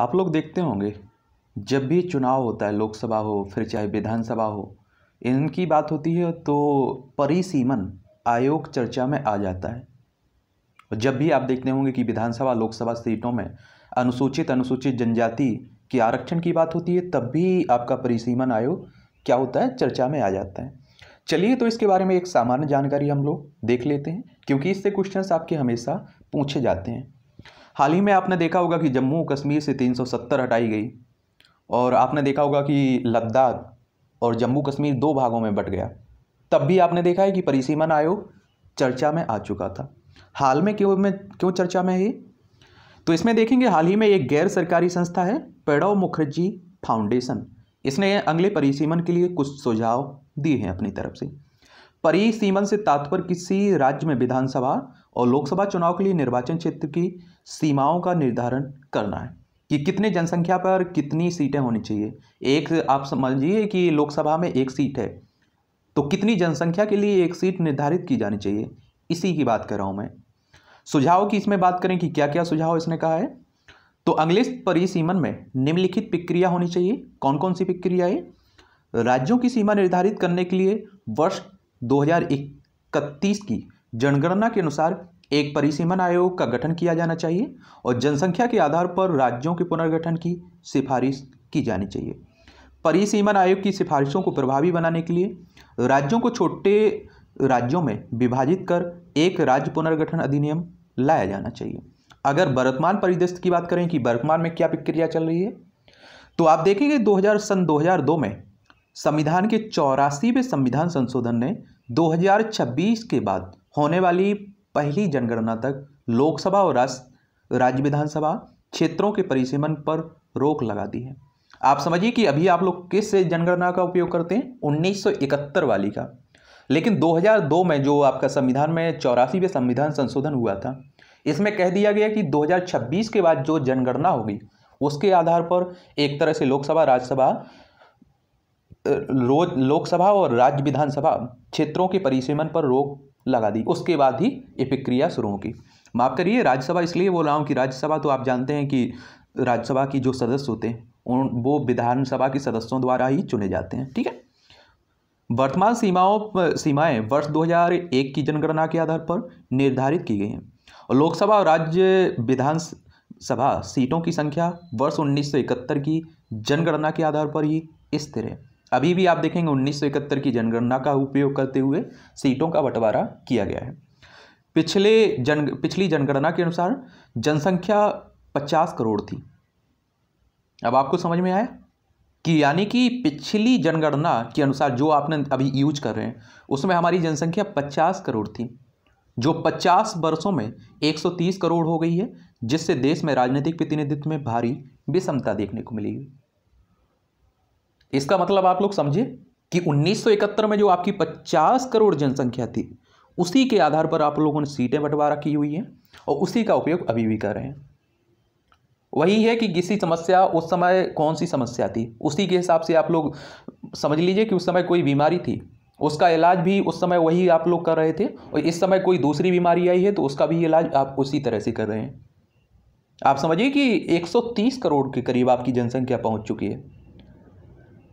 आप लोग देखते होंगे जब भी चुनाव होता है लोकसभा हो फिर चाहे विधानसभा हो इनकी बात होती है तो परिसीमन आयोग चर्चा में आ जाता है और जब भी आप देखते होंगे कि विधानसभा लोकसभा सीटों में अनुसूचित अनुसूचित जनजाति के आरक्षण की बात होती है तब भी आपका परिसीमन आयोग क्या होता है चर्चा में आ जाता है चलिए तो इसके बारे में एक सामान्य जानकारी हम लोग देख लेते हैं क्योंकि इससे क्वेश्चंस आपके हमेशा पूछे जाते हैं हाल ही में आपने देखा होगा कि जम्मू कश्मीर से 370 हटाई गई और आपने देखा होगा कि लद्दाख और जम्मू कश्मीर दो भागों में बट गया तब भी आपने देखा है कि परिसीमन आयोग चर्चा में आ चुका था हाल में क्यों में क्यों चर्चा में है तो इसमें देखेंगे हाल ही में एक गैर सरकारी संस्था है पेड़ो मुखर्जी फाउंडेशन इसने अगले परिसीमन के लिए कुछ सुझाव दिए हैं अपनी तरफ से परिसीमन से तात्पर्य किसी राज्य में विधानसभा और लोकसभा चुनाव के लिए निर्वाचन क्षेत्र की सीमाओं का निर्धारण करना है कि कितने जनसंख्या पर कितनी सीटें होनी चाहिए एक आप समझिए कि लोकसभा में एक सीट है तो कितनी जनसंख्या के लिए एक सीट निर्धारित की जानी चाहिए इसी की बात कर रहा हूँ मैं सुझाव की इसमें बात करें कि क्या क्या सुझाव इसने कहा है तो अगले परिसीमन में निम्नलिखित प्रक्रिया होनी चाहिए कौन कौन सी प्रक्रिया है राज्यों की सीमा निर्धारित करने के लिए वर्ष दो की जनगणना के अनुसार एक परिसीमन आयोग का गठन किया जाना चाहिए और जनसंख्या के आधार पर राज्यों के पुनर्गठन की सिफारिश की जानी चाहिए परिसीमन आयोग की सिफारिशों को प्रभावी बनाने के लिए राज्यों को छोटे राज्यों में विभाजित कर एक राज्य पुनर्गठन अधिनियम लाया जाना चाहिए अगर वर्तमान परिदृश्य की बात करें कि वर्तमान में क्या प्रक्रिया चल रही है तो आप देखेंगे 2000 सन 2002 में संविधान के चौरासीवें संविधान संशोधन ने 2026 के बाद होने वाली पहली जनगणना तक लोकसभा और राज्य विधानसभा क्षेत्रों के परिसीमन पर रोक लगा दी है आप समझिए कि अभी आप लोग किस जनगणना का उपयोग करते हैं 1971 वाली का लेकिन 2002 में जो आपका संविधान में चौरासीवें संविधान संशोधन हुआ था इसमें कह दिया गया कि 2026 के बाद जो जनगणना होगी उसके आधार पर एक तरह से लोकसभा राज्यसभा लोकसभा और राज्य विधानसभा क्षेत्रों के परिसीमन पर रोक लगा दी उसके बाद ही ये प्रक्रिया शुरू होगी माफ़ करिए राज्यसभा इसलिए बोल रहा हूँ कि राज्यसभा तो आप जानते हैं कि राज्यसभा की जो सदस्य होते हैं उन वो विधानसभा के सदस्यों द्वारा ही चुने जाते हैं ठीक है वर्तमान सीमाओं सीमाएं वर्ष 2001 की जनगणना के आधार पर निर्धारित की गई हैं और लोकसभा और राज्य विधानसभा सीटों की संख्या वर्ष 1971 की जनगणना के आधार पर ही स्थिर है अभी भी आप देखेंगे उन्नीस की जनगणना का उपयोग करते हुए सीटों का बंटवारा किया गया है पिछले जन पिछली जनगणना के अनुसार जनसंख्या 50 करोड़ थी अब आपको समझ में आया कि यानी कि पिछली जनगणना के अनुसार जो आपने अभी यूज कर रहे हैं उसमें हमारी जनसंख्या 50 करोड़ थी जो 50 वर्षों में 130 करोड़ हो गई है जिससे देश में राजनीतिक प्रतिनिधित्व में भारी विषमता देखने को मिली है इसका मतलब आप लोग समझे कि 1971 में जो आपकी 50 करोड़ जनसंख्या थी उसी के आधार पर आप लोगों ने सीटें बंटवारा की हुई हैं और उसी का उपयोग अभी भी कर रहे हैं वही है कि किसी समस्या उस समय कौन सी समस्या थी उसी के हिसाब से आप लोग समझ लीजिए कि उस समय कोई बीमारी थी उसका इलाज भी उस समय वही आप लोग कर रहे थे और इस समय कोई दूसरी बीमारी आई है तो उसका भी इलाज आप उसी तरह से कर रहे हैं आप समझिए कि 130 करोड़ के करीब आपकी जनसंख्या पहुंच चुकी है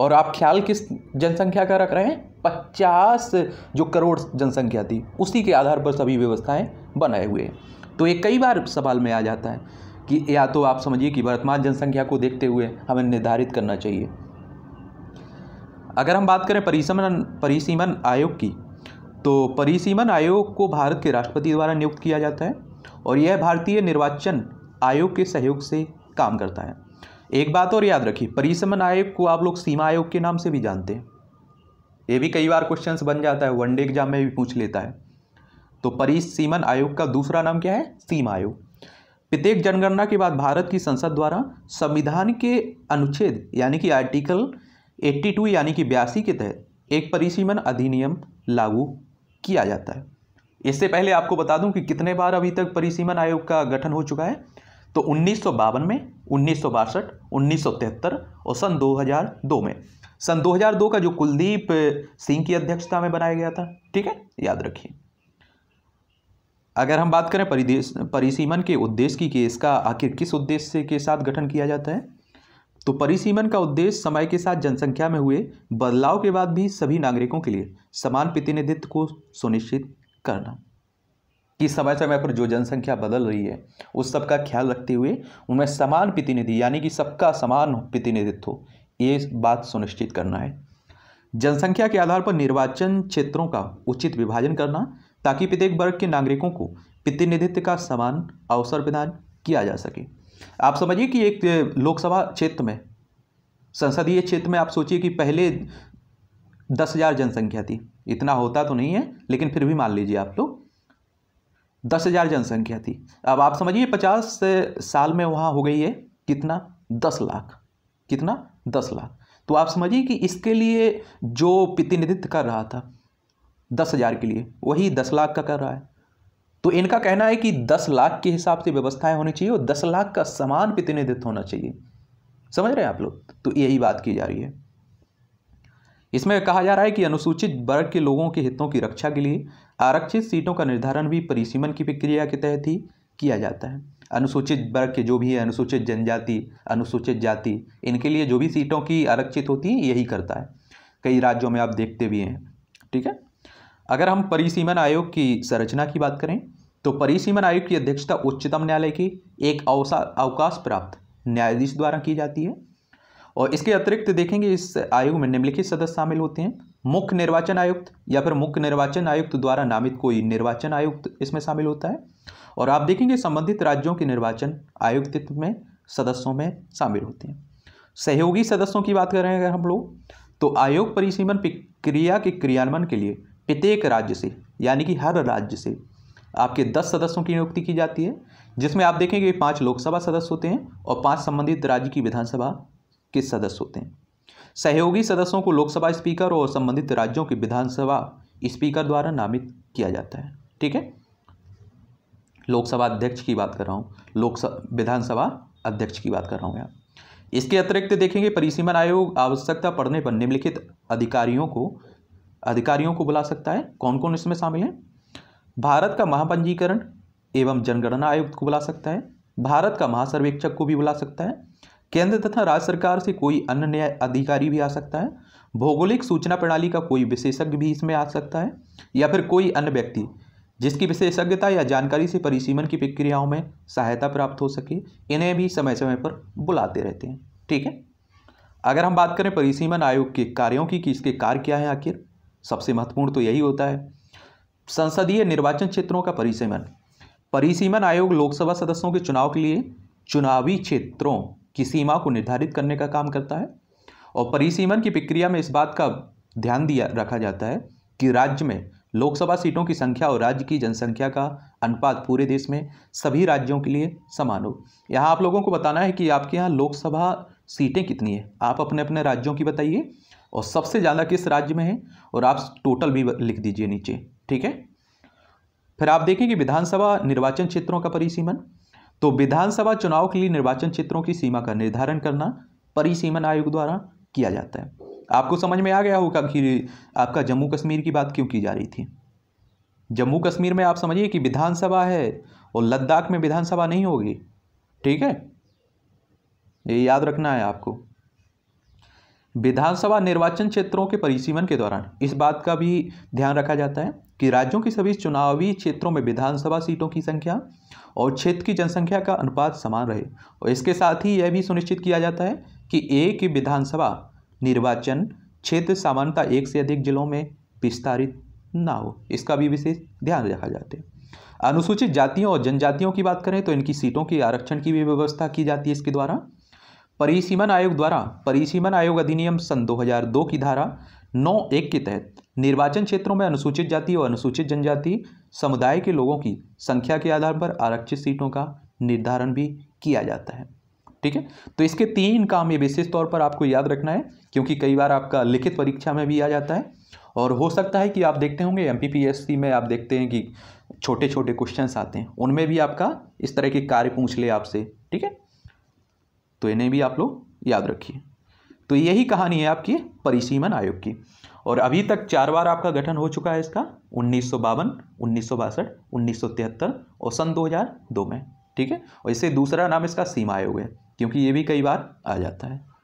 और आप ख्याल किस जनसंख्या का रख रहे हैं पचास जो करोड़ जनसंख्या थी उसी के आधार पर सभी व्यवस्थाएं बनाए हुए हैं तो ये कई बार सवाल में आ जाता है कि या तो आप समझिए कि वर्तमान जनसंख्या को देखते हुए हमें निर्धारित करना चाहिए अगर हम बात करें परिसीमन परिसीमन आयोग की तो परिसीमन आयोग को भारत के राष्ट्रपति द्वारा नियुक्त किया जाता है और यह भारतीय निर्वाचन आयोग के सहयोग से काम करता है एक बात और याद रखिए परिसमन आयोग को आप लोग सीमा आयोग के नाम से भी जानते हैं ये भी कई बार क्वेश्चंस बन जाता है वनडे एग्जाम में भी पूछ लेता है तो परिसीमन आयोग का दूसरा नाम क्या है सीमा आयोग प्रत्येक जनगणना के बाद भारत की संसद द्वारा संविधान के अनुच्छेद यानी कि आर्टिकल 82 यानी कि बयासी के तहत एक परिसीमन अधिनियम लागू किया जाता है इससे पहले आपको बता दूं कि कितने बार अभी तक परिसीमन आयोग का गठन हो चुका है तो उन्नीस सौ बावन में उन्नीस सौ बासठ उन्नीस सौ तिहत्तर और सन 2002 में सन 2002 का जो कुलदीप सिंह की अध्यक्षता में बनाया गया था ठीक है याद रखिए अगर हम बात करें परिदेश परिसीमन के उद्देश्य की कि इसका आखिर किस उद्देश्य के साथ गठन किया जाता है तो परिसीमन का उद्देश्य समय के साथ जनसंख्या में हुए बदलाव के बाद भी सभी नागरिकों के लिए समान प्रतिनिधित्व को सुनिश्चित करना कि समय समय पर जो जनसंख्या बदल रही है उस सब का ख्याल रखते हुए उनमें समान प्रतिनिधि यानी कि सबका समान प्रतिनिधित्व ये बात सुनिश्चित करना है जनसंख्या के आधार पर निर्वाचन क्षेत्रों का उचित विभाजन करना ताकि प्रत्येक वर्ग के नागरिकों को प्रतिनिधित्व का समान अवसर प्रदान किया जा सके आप समझिए कि एक लोकसभा क्षेत्र में संसदीय क्षेत्र में आप सोचिए कि पहले दस हज़ार जनसंख्या थी इतना होता तो नहीं है लेकिन फिर भी मान लीजिए आप लोग दस हज़ार जनसंख्या थी अब आप समझिए पचास साल में वहाँ हो गई है कितना दस लाख कितना दस लाख तो आप समझिए कि इसके लिए जो प्रतिनिधित्व कर रहा था दस हज़ार के लिए वही दस लाख का कर रहा है तो इनका कहना है कि दस लाख के हिसाब से व्यवस्थाएं होनी चाहिए और दस लाख का समान प्रतिनिधित्व होना चाहिए समझ रहे हैं आप लोग तो यही बात की जा रही है इसमें कहा जा रहा है कि अनुसूचित वर्ग के लोगों के हितों की रक्षा के लिए आरक्षित सीटों का निर्धारण भी परिसीमन की प्रक्रिया के तहत ही किया जाता है अनुसूचित वर्ग के जो भी है अनुसूचित जनजाति अनुसूचित जाति इनके लिए जो भी सीटों की आरक्षित होती है यही करता है कई राज्यों में आप देखते भी हैं ठीक है अगर हम परिसीमन आयोग की संरचना की बात करें तो परिसीमन आयोग की अध्यक्षता उच्चतम न्यायालय की एक अवसा अवकाश प्राप्त न्यायाधीश द्वारा की जाती है और इसके अतिरिक्त देखेंगे इस आयोग में निम्नलिखित सदस्य शामिल होते हैं मुख्य निर्वाचन आयुक्त या फिर मुख्य निर्वाचन आयुक्त द्वारा नामित कोई निर्वाचन आयुक्त इसमें शामिल होता है और आप देखेंगे संबंधित राज्यों के निर्वाचन आयुक्तित्व में सदस्यों में शामिल होते हैं सहयोगी सदस्यों की बात करें अगर हम लोग तो आयोग परिसीमन प्रक्रिया के क्रियान्वयन के लिए प्रत्येक राज्य से यानी कि हर राज्य से आपके दस सदस्यों की नियुक्ति की जाती है जिसमें आप देखेंगे पाँच लोकसभा सदस्य होते हैं और पाँच संबंधित राज्य की विधानसभा के सदस्य होते हैं सहयोगी सदस्यों को लोकसभा स्पीकर और संबंधित राज्यों के विधानसभा स्पीकर द्वारा नामित किया जाता है ठीक है लोकसभा अध्यक्ष की बात कर रहा हूँ लोकसभा विधानसभा अध्यक्ष की बात कर रहा हूँ यहाँ इसके अतिरिक्त देखेंगे परिसीमन आयोग आवश्यकता पड़ने पर निम्नलिखित अधिकारियों को अधिकारियों को बुला सकता है कौन कौन इसमें शामिल है भारत का महापंजीकरण एवं जनगणना आयुक्त को बुला सकता है भारत का महासर्वेक्षक को भी बुला सकता है केंद्र तथा राज्य सरकार से कोई अन्य न्याय अधिकारी भी आ सकता है भौगोलिक सूचना प्रणाली का कोई विशेषज्ञ भी इसमें आ सकता है या फिर कोई अन्य व्यक्ति जिसकी विशेषज्ञता या जानकारी से परिसीमन की प्रक्रियाओं में सहायता प्राप्त हो सके इन्हें भी समय समय पर बुलाते रहते हैं ठीक है अगर हम बात करें परिसीमन आयोग के कार्यों की कि इसके कार्य क्या है आखिर सबसे महत्वपूर्ण तो यही होता है संसदीय निर्वाचन क्षेत्रों का परिसीमन परिसीमन आयोग लोकसभा सदस्यों के चुनाव के लिए चुनावी क्षेत्रों की सीमा को निर्धारित करने का काम करता है और परिसीमन की प्रक्रिया में इस बात का ध्यान दिया रखा जाता है कि राज्य में लोकसभा सीटों की संख्या और राज्य की जनसंख्या का अनुपात पूरे देश में सभी राज्यों के लिए समान हो यहाँ आप लोगों को बताना है कि आपके यहाँ लोकसभा सीटें कितनी है आप अपने अपने राज्यों की बताइए और सबसे ज़्यादा किस राज्य में है और आप टोटल भी लिख दीजिए नीचे ठीक है फिर आप देखें कि विधानसभा निर्वाचन क्षेत्रों का परिसीमन तो विधानसभा चुनाव के लिए निर्वाचन क्षेत्रों की सीमा का निर्धारण करना परिसीमन आयोग द्वारा किया जाता है आपको समझ में आ गया होगा कि आपका जम्मू कश्मीर की बात क्यों की जा रही थी जम्मू कश्मीर में आप समझिए कि विधानसभा है और लद्दाख में विधानसभा नहीं होगी ठीक है ये याद रखना है आपको विधानसभा निर्वाचन क्षेत्रों के परिसीमन के दौरान इस बात का भी ध्यान रखा जाता है कि राज्यों की सभी चुनावी क्षेत्रों में विधानसभा सीटों की संख्या और क्षेत्र की जनसंख्या का अनुपात समान रहे और इसके साथ ही यह भी सुनिश्चित किया जाता है कि एक विधानसभा निर्वाचन क्षेत्र सामान्यता एक से अधिक जिलों में विस्तारित ना हो इसका भी विशेष ध्यान रखा जाता है अनुसूचित जातियों और जनजातियों की बात करें तो इनकी सीटों की आरक्षण की भी व्यवस्था की जाती है इसके द्वारा परिसीमन आयोग द्वारा परिसीमन आयोग अधिनियम सन 2002 की धारा नौ एक के तहत निर्वाचन क्षेत्रों में अनुसूचित जाति और अनुसूचित जनजाति समुदाय के लोगों की संख्या के आधार पर आरक्षित सीटों का निर्धारण भी किया जाता है ठीक है तो इसके तीन काम ये विशेष तौर पर आपको याद रखना है क्योंकि कई बार आपका लिखित परीक्षा में भी आ जाता है और हो सकता है कि आप देखते होंगे एम में आप देखते हैं कि छोटे छोटे क्वेश्चन आते हैं उनमें भी आपका इस तरह के कार्य पूछ ले आपसे ठीक है तो इन्हें भी आप लोग याद रखिए तो यही कहानी है आपकी परिसीमन आयोग की और अभी तक चार बार आपका गठन हो चुका है इसका उन्नीस सौ बावन उन्नीस सौ बासठ उन्नीस सौ तिहत्तर और सन दो हज़ार दो में ठीक है और इससे दूसरा नाम इसका सीमा आयोग है क्योंकि ये भी कई बार आ जाता है